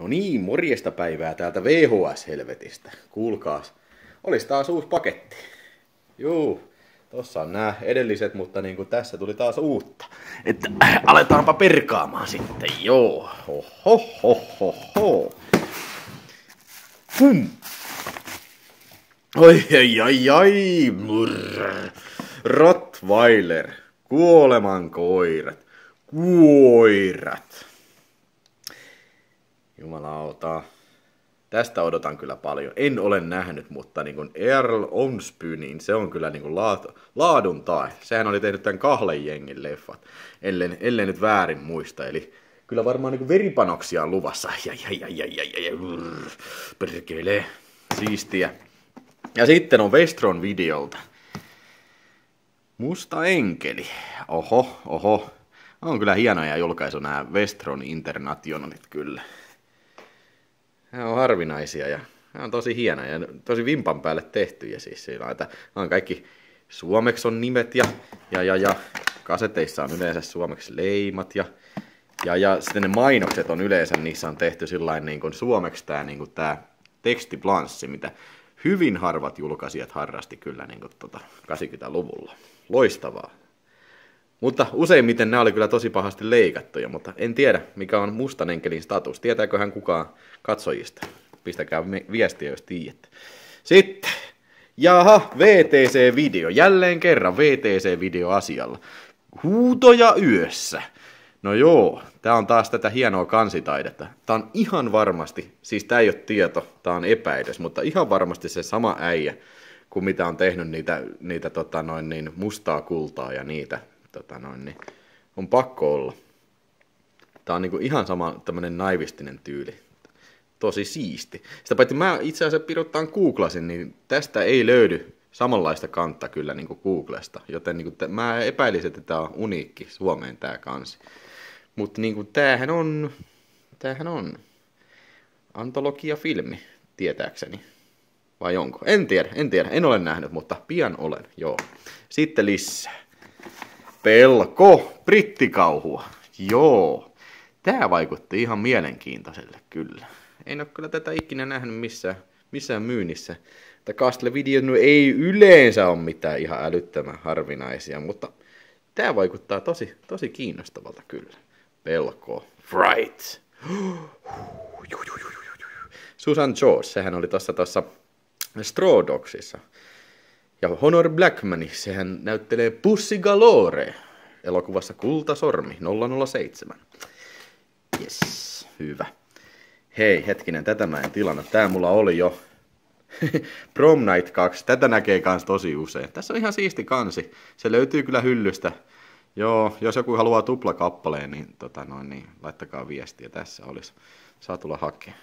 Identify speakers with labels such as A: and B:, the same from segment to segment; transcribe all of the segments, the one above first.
A: No niin, morjesta päivää täältä VHS-helvetistä. Kuulkaas, olis taas uusi paketti. Juu, tossa on nämä edelliset, mutta niin kuin tässä tuli taas uutta. Että äh, aletaanpa perkaamaan sitten, joo. Oho, ho, ho, ho. Hum. Oi, ai, ai, ai, murr. Rottweiler, kuoleman koirat, kuoirat. Jumalauta. Tästä odotan kyllä paljon. En ole nähnyt, mutta niin kuin Earl Onspy niin se on kyllä niin kuin laat, laadun tai. Sehän oli tehnyt tämän kahden jengin leffat, ellei, ellei nyt väärin muista. Eli kyllä varmaan niin kuin veripanoksia on luvassa. Ja, ja, ja, ja, ja, ja, ja perkele. Siistiä. Ja sitten on Westron videolta. Musta enkeli. Oho, oho. On kyllä hienoja julkaisu nämä Westron Internationalit kyllä ne on harvinaisia ja ne on tosi hienoja ja tosi vimpan päälle tehtyjä siis siinä, että on kaikki suomeksi on nimet ja, ja, ja, ja kaseteissa on yleensä suomeksi leimat ja, ja, ja sitten ne mainokset on yleensä, niissä on tehty sillain niin kuin suomeksi tämä niin kuin tää tekstiplanssi, mitä hyvin harvat julkaisijat harrasti kyllä niin kuin tuota 80-luvulla. Loistavaa. Mutta useimmiten nämä oli kyllä tosi pahasti leikattuja, mutta en tiedä, mikä on mustan enkelin status. Tietääkö hän kukaan katsojista? Pistäkää viestiä, jos tiedätte. Sitten, jaha, VTC-video. Jälleen kerran VTC-video asialla. Huutoja yössä. No joo, tää on taas tätä hienoa kansitaidetta. Tää on ihan varmasti, siis tää ei ole tieto, tää on epäilys, mutta ihan varmasti se sama äijä, kuin mitä on tehnyt niitä, niitä tota noin, niin mustaa kultaa ja niitä tota noin, niin on pakko olla. Tämä on niin ihan sama tämmöinen naivistinen tyyli. Tosi siisti. Sitä paitsi mä itse asiassa piruttaan googlasin, niin tästä ei löydy samanlaista kantta kyllä niin kuin Googlesta, joten niin kuin t- mä epäilisin, että tämä on uniikki Suomeen tämä kansi. Mutta niin tämähän on, tämähän on antologiafilmi, tietääkseni. Vai onko? En tiedä, en tiedä, en ole nähnyt, mutta pian olen, joo. Sitten lisää pelko brittikauhua. Joo, tämä vaikutti ihan mielenkiintoiselle kyllä. En ole kyllä tätä ikinä nähnyt missään, missään myynnissä. Että castle video no ei yleensä ole mitään ihan älyttömän harvinaisia, mutta tämä vaikuttaa tosi, tosi kiinnostavalta kyllä. Pelko. Fright. Susan George, sehän oli tuossa tuossa Straw Dogsissa ja Honor Blackman, sehän näyttelee Pussy Galore elokuvassa Kultasormi 007. Yes, hyvä. Hei, hetkinen, tätä mä en tilannut. Tää mulla oli jo. Prom Night 2, tätä näkee kans tosi usein. Tässä on ihan siisti kansi. Se löytyy kyllä hyllystä. Joo, jos joku haluaa tupla kappaleen, niin, tota noin, niin laittakaa viestiä. Tässä olisi. Saa tulla hakemaan.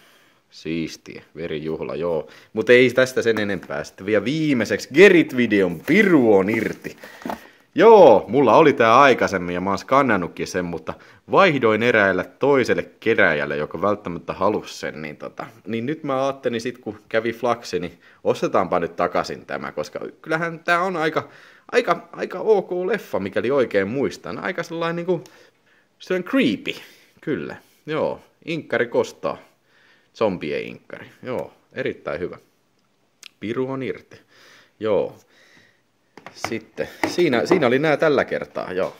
A: Siistiä, verijuhla, joo. Mutta ei tästä sen enempää. Sitten vielä viimeiseksi Gerit-videon piru on irti. Joo, mulla oli tää aikaisemmin ja mä oon skannannutkin sen, mutta vaihdoin eräillä toiselle keräjälle, joka välttämättä halusi sen, niin, tota, niin nyt mä ajattelin sit kun kävi flaksi, niin ostetaanpa nyt takaisin tämä, koska kyllähän tää on aika, aika, aika ok leffa, mikäli oikein muistan. Aika sellainen niinku, se on creepy, kyllä, joo, inkkari kostaa zombie inkkari. Joo, erittäin hyvä. Piru on irti. Joo. Sitten, siinä, siinä oli nämä tällä kertaa, joo.